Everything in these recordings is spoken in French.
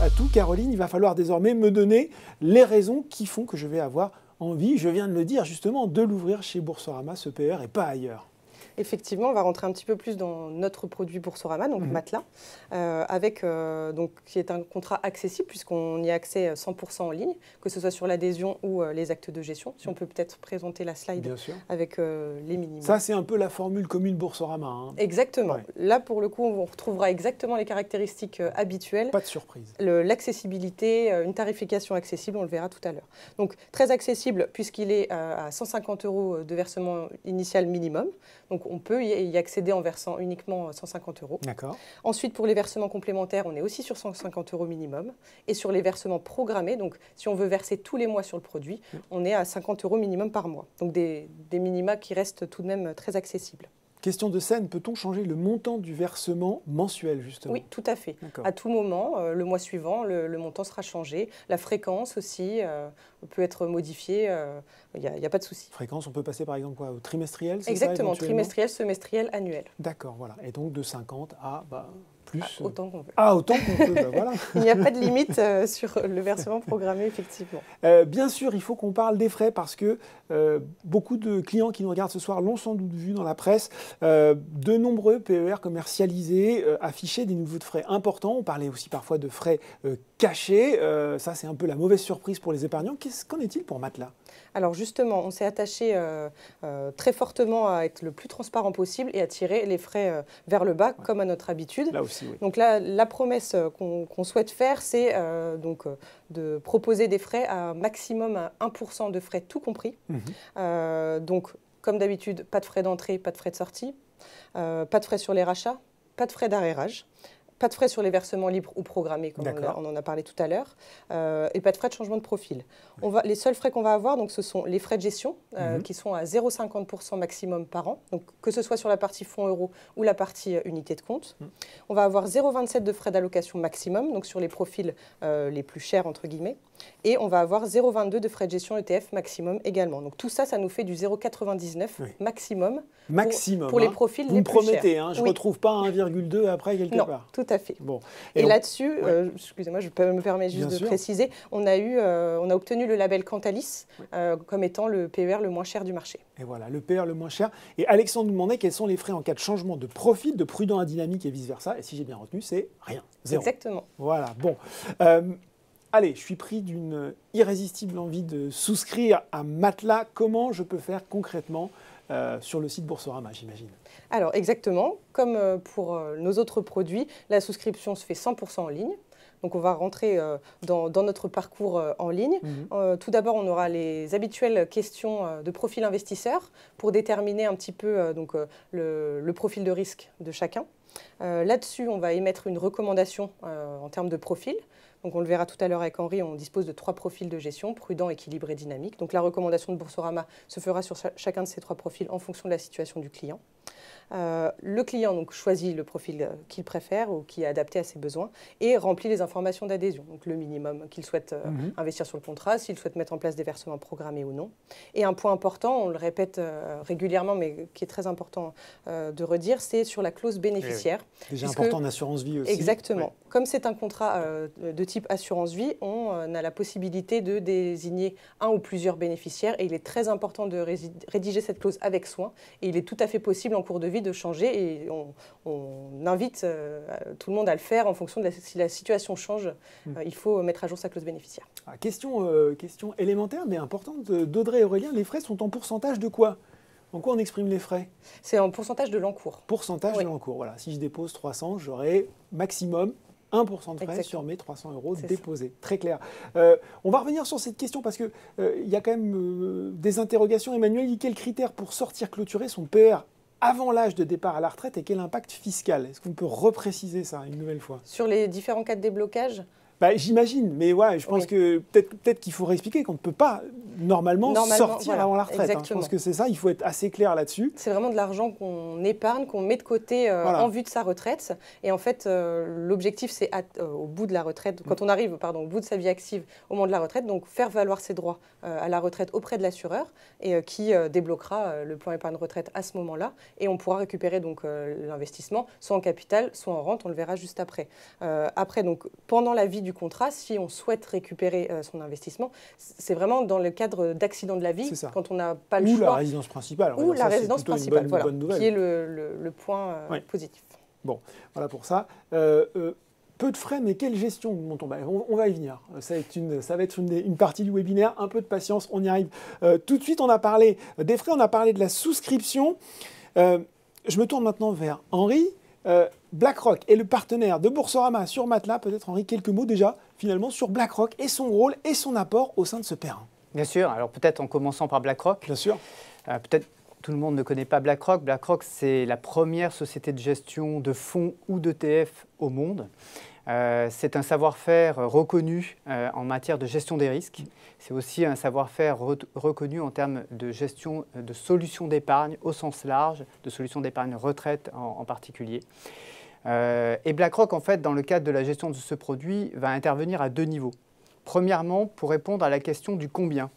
à tout, Caroline, il va falloir désormais me donner les raisons qui font que je vais avoir envie, je viens de le dire justement, de l'ouvrir chez Boursorama, ce PR, e et pas ailleurs effectivement, on va rentrer un petit peu plus dans notre produit Boursorama, donc mhm. Matelas, euh, avec, euh, donc, qui est un contrat accessible puisqu'on y a accès 100% euh, en ligne, que ce soit sur l'adhésion ou les actes de gestion. Si on peut peut-être présenter la slide avec les minimums. Ça, c'est un peu la formule commune Boursorama. Hein. Exactement. Là, pour le coup, on retrouvera exactement les caractéristiques habituelles. Pas de surprise. L'accessibilité, une tarification accessible, on le verra tout à l'heure. Donc, très accessible puisqu'il est à 150 euros de versement initial minimum. Donc, on peut y accéder en versant uniquement 150 euh, euros. Ensuite, pour les versements complémentaires, on est aussi sur 150 euros minimum. Et sur les versements programmés, donc si on veut verser tous les mois sur le produit, mm. on est à 50 euros minimum par mois. Donc des minima qui restent tout de même euh, très accessibles. Question de scène, peut-on changer le montant du versement mensuel, justement Oui, tout à fait. À tout moment, euh, le mois suivant, le, montant sera changé. La fréquence aussi euh, peut être modifiée, euh, il n'y a, pas de souci. Fréquence, on peut passer par exemple quoi, au trimestriel Exactement, trimestriel, semestriel, annuel. D'accord, voilà. Et donc de 50 à bah, bah, euh. Autant qu'on veut. Ah, autant qu'on peut, bah, voilà. il n'y a pas de limite euh, sur le versement programmé, effectivement. Euh, bien sûr, il faut qu'on parle des frais parce que beaucoup de clients qui nous regardent ce soir l'ont sans doute vu dans la presse. de nombreux PER commercialisés affichaient des nouveaux de frais importants. On parlait aussi parfois de frais Caché, euh, ça, c'est un peu la mauvaise surprise pour les épargnants. Qu'en est-il pour Matelas alors justement, on s'est attaché euh, euh, très fortement à être le plus transparent possible et à tirer les frais vers le bas, comme à notre habitude. Là aussi, Donc là, la promesse qu'on souhaite faire, c'est donc de proposer des frais à un maximum à 1% de frais tout compris. Mhm. donc, comme d'habitude, pas de frais d'entrée, pas de frais de sortie, pas de frais sur les rachats, pas de frais d'arrérage pas de frais sur les versements libres ou programmés, comme on, en a parlé tout à l'heure, euh, et pas de frais de changement de profil. les seuls frais qu'on va avoir, donc, ce sont les frais de gestion, euh, mhm. qui sont à 0,50% maximum par an, donc, que ce soit sur la partie fonds euro ou la partie euh, unité de compte. Mhm. On va avoir 0,27 de frais d'allocation maximum, donc sur les profils les plus chers, entre guillemets. Et on va avoir 0,22 de frais de gestion ETF maximum également. Donc tout ça, ça nous fait du 0,99 maximum. Maximum. Pour, les hein. profils Vous promettez, hein, je ne retrouve pas 1,2 après quelque part. Tout à fait. Bon. Et, là-dessus, euh, excusez-moi, je peux me permets juste de préciser, on a, eu, euh, on a obtenu le label Cantalis euh, comme étant le PER le moins cher du marché. Et voilà, le PER le moins cher. Et Alexandre nous demandait quels sont les frais en cas de changement de profil, de prudent à dynamique et vice-versa. Et si j'ai bien retenu, c'est rien. Zéro. Exactement. Voilà, bon. Allez, je suis pris d'une irrésistible envie de souscrire à Matelas. Comment je peux faire concrètement euh, sur le site Boursorama, j'imagine. Alors exactement, comme euh, pour euh, nos autres produits, la souscription se fait 100% en ligne. Donc on va rentrer dans, notre parcours en ligne. Mhm. tout d'abord, on aura les habituelles questions de profil investisseur pour déterminer un petit peu donc, le, profil de risque de chacun. Euh, là-dessus, on va émettre une recommandation euh, en termes de profil. on le verra tout à l'heure avec Henri, on dispose de trois profils de gestion, prudent, équilibré, dynamique. Donc la recommandation de Boursorama se fera sur chacun de ces trois profils en fonction de la situation du client. Euh, le client donc, choisit le profil euh, qu'il préfère ou qui est adapté à ses besoins et remplit les informations d'adhésion, donc le minimum qu'il souhaite euh, mhm. investir sur le contrat, s'il souhaite mettre en place des versements programmés ou non. Et un point important, on le répète régulièrement, mais qui est très important de redire, c'est sur la clause bénéficiaire. C'est eh Déjà important en assurance vie aussi. Exactement. Comme c'est un contrat de type assurance vie, on a la possibilité de désigner un ou plusieurs bénéficiaires et il est très important de rédiger cette clause avec soin et il est tout à fait possible en cours de vie de changer et on, invite euh, tout le monde à le faire en fonction de la, si la situation change. Mm. Euh, il faut mettre à jour sa clause bénéficiaire. Ah, question, euh, question élémentaire mais importante d'Audrey Aurélien. Les frais sont en pourcentage de quoi en quoi on exprime les frais C'est en pourcentage de l'encours. Pourcentage de l'encours, voilà. Si je dépose 300, j'aurai maximum 1% de frais sur mes 300 euros déposés. Très clair. on va revenir sur cette question parce qu'il il y a quand même des interrogations. Emmanuel dit quels critères pour sortir clôturer son PR e avant l'âge de départ à la retraite et quel impact fiscal Est-ce qu'on peut repréciser ça une nouvelle fois Sur les différents cas de déblocage bah, j'imagine, mais ouais, je pense que peut-être peut qu'il faut réexpliquer qu'on ne peut pas normalement, sortir avant la retraite. Hein. Je pense que c'est ça, il faut être assez clair là-dessus. C'est vraiment de l'argent qu'on épargne, qu'on met de côté euh, en vue de sa retraite. Et en fait, euh, l'objectif, c'est euh, au bout de la retraite, quand mm. on arrive pardon, au bout de sa vie active, au moment de la retraite, donc faire valoir ses droits à la retraite auprès de l'assureur et qui débloquera le plan épargne retraite à ce moment-là. Et on pourra récupérer donc l'investissement, soit en capital, soit en rente, on le verra juste après. après, donc pendant la vie contrat si on souhaite récupérer euh, son investissement. C'est vraiment dans le cadre d'accidents de la vie, quand on n'a pas le choix. Ou la résidence principale. Ou la résidence principale, voilà, qui est le, point euh, positif. Bon, voilà pour ça. Euh, peu de frais, mais quelle gestion mon ben, on, on, va y venir. Ça va être, une, ça va être une, une, partie du webinaire. Un peu de patience, on y arrive. tout de suite, on a parlé des frais, on a parlé de la souscription. je me tourne maintenant vers Henri. Euh, BlackRock est le partenaire de Boursorama sur Matelas. Peut-être, Henri, quelques mots déjà, finalement, sur BlackRock et son rôle et son apport au sein de ce terrain. Bien sûr. Alors, peut-être en commençant par BlackRock. Bien sûr. Euh, peut-être tout le monde ne connaît pas BlackRock. BlackRock, c'est la première société de gestion de fonds ou d'ETF au monde. Euh, c'est un savoir-faire reconnu euh, en matière de gestion des risques. C'est aussi un savoir-faire reconnu en termes de gestion de solutions d'épargne au sens large, de solutions d'épargne retraite en, particulier. Euh, et BlackRock, en fait, dans le cadre de la gestion de ce produit, va intervenir à deux niveaux. Premièrement, pour répondre à la question du combien.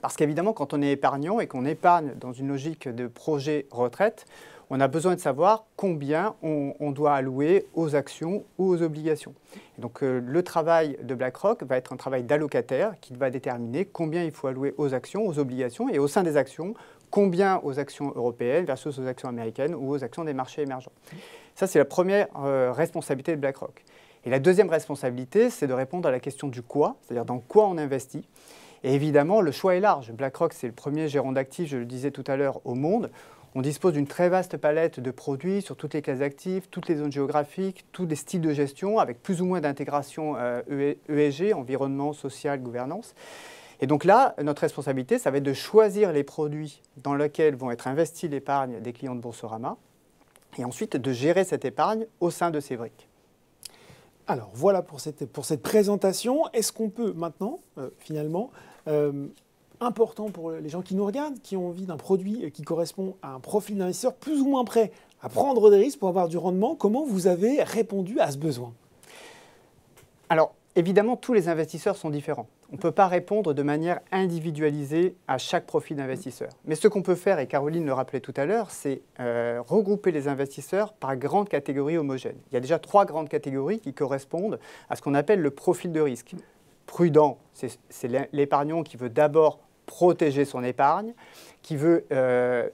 Parce qu'évidemment, quand on est épargnant et qu'on épargne dans une logique de projet retraite, on a besoin de savoir combien on, doit allouer aux actions ou aux obligations. donc euh, le travail de BlackRock va être un travail d'allocataire qui va déterminer combien il faut allouer aux actions, aux obligations et au sein des actions, combien aux actions européennes versus aux actions américaines ou aux actions des marchés émergents. Ça, c'est la première euh, responsabilité de BlackRock. Et la deuxième responsabilité, c'est de répondre à la question du quoi, c'est-à-dire dans quoi on investit. Et évidemment, le choix est large. BlackRock, c'est le premier gérant d'actifs, je le disais tout à l'heure, au monde. On dispose d'une très vaste palette de produits sur toutes les classes actives, toutes les zones géographiques, tous les styles de gestion, avec plus ou moins d'intégration ESG, euh, e e, e environnement, social, gouvernance. Et donc là, notre responsabilité, ça va être de choisir les produits dans lesquels vont être investis l'épargne des clients de Boursorama, et ensuite de gérer cette épargne au sein de ces briques. Alors voilà pour cette, pour cette présentation. Est-ce qu'on peut maintenant, euh, finalement, euh, important pour les gens qui nous regardent, qui ont envie d'un produit qui correspond à un profil d'investisseur plus ou moins prêt à prendre des risques pour avoir du rendement. Comment vous avez répondu à ce besoin Alors, évidemment, tous les investisseurs sont différents. On ne peut pas répondre de manière individualisée à chaque profil d'investisseur. Mais ce qu'on peut faire, et Caroline le rappelait tout à l'heure, c'est euh, regrouper les investisseurs par grandes catégories homogènes. Il y a déjà trois grandes catégories qui correspondent à ce qu'on appelle le profil de risque. Prudent, c'est l'épargnant qui veut d'abord protéger son épargne, qui veut euh,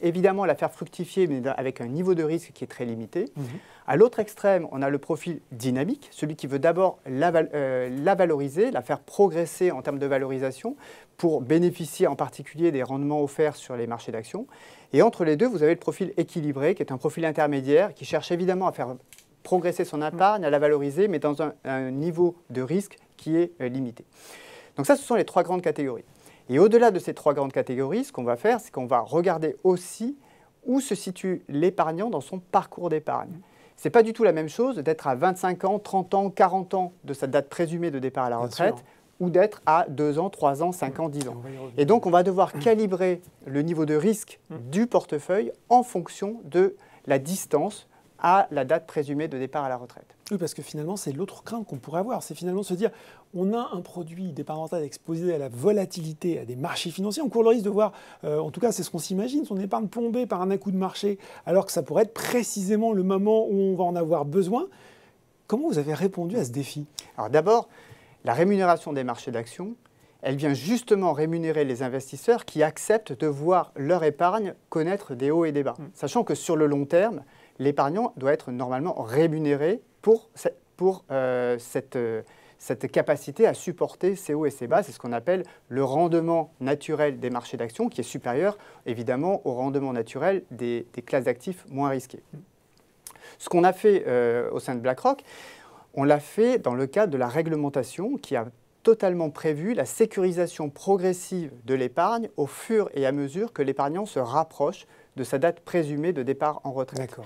évidemment la faire fructifier, mais avec un niveau de risque qui est très limité. Mhm. À l'autre extrême, on a le profil dynamique, celui qui veut d'abord la, euh, la, valoriser, la faire progresser en termes de valorisation, pour bénéficier en particulier des rendements offerts sur les marchés d'actions. Et entre les deux, vous avez le profil équilibré, qui est un profil intermédiaire, qui cherche évidemment à faire progresser son épargne, à la valoriser, mais dans un, niveau de risque qui est euh, limité. Donc ça, ce sont les trois grandes catégories. Et au-delà de ces trois grandes catégories, ce qu'on va faire, c'est qu'on va regarder aussi où se situe l'épargnant dans son parcours d'épargne. Ce n'est pas du tout la même chose d'être à 25 ans, 30 ans, 40 ans de sa date présumée de départ à la retraite ou d'être à 2 ans, 3 ans, 5 ans, 10 ans. Et donc on va devoir calibrer le niveau de risque mm. du portefeuille en fonction de la distance à la date présumée de départ à la retraite. Oui, parce que finalement, c'est l'autre crainte qu'on pourrait avoir. C'est finalement se dire, on a un produit départemental exposé à la volatilité, à des marchés financiers. On court le risque de voir, euh, en tout cas, c'est ce qu'on s'imagine, son épargne plombée par un coup de marché, alors que ça pourrait être précisément le moment où on va en avoir besoin. Comment vous avez répondu à ce défi Alors d'abord, la rémunération des marchés d'actions, elle vient justement rémunérer les investisseurs qui acceptent de voir leur épargne connaître des hauts et des bas. Mm. Sachant que sur le long terme, l'épargnant doit être normalement rémunéré pour, pour euh, cette, euh, cette, capacité à supporter ses hauts et ses bas. C'est ce qu'on appelle le rendement naturel des marchés d'actions, qui est supérieur évidemment au rendement naturel des, classes d'actifs moins risquées. Ce qu'on a fait euh, au sein de BlackRock, on l'a fait dans le cadre de la réglementation qui a totalement prévu la sécurisation progressive de l'épargne au fur et à mesure que l'épargnant se rapproche de sa date présumée de départ en retraite.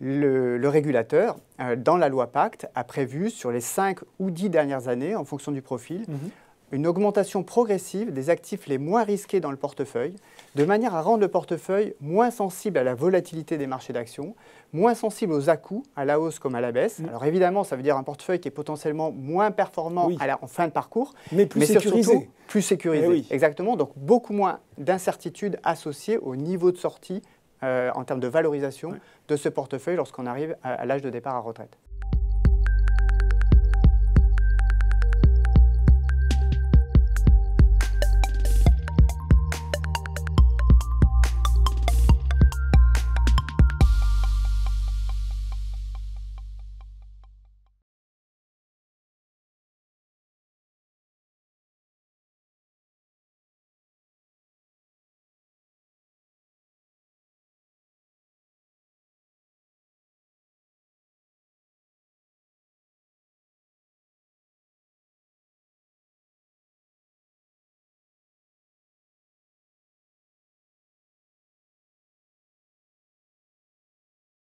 Le, le, régulateur, euh, dans la loi Pacte, a prévu sur les 5 ou 10 dernières années, en fonction du profil, mhm une augmentation progressive des actifs les moins risqués dans le portefeuille, de manière à rendre le portefeuille moins sensible à la volatilité des marchés d'actions, moins sensible aux à-coups, à la hausse comme à la baisse. Alors évidemment, ça veut dire un portefeuille qui est potentiellement moins performant en fin de parcours, mais plus sécurisé. Surtout, plus sécurisé, eh exactement. Donc beaucoup moins d'incertitudes associées au niveau de sortie euh, en termes de valorisation de ce portefeuille lorsqu'on arrive à l'âge de départ à retraite.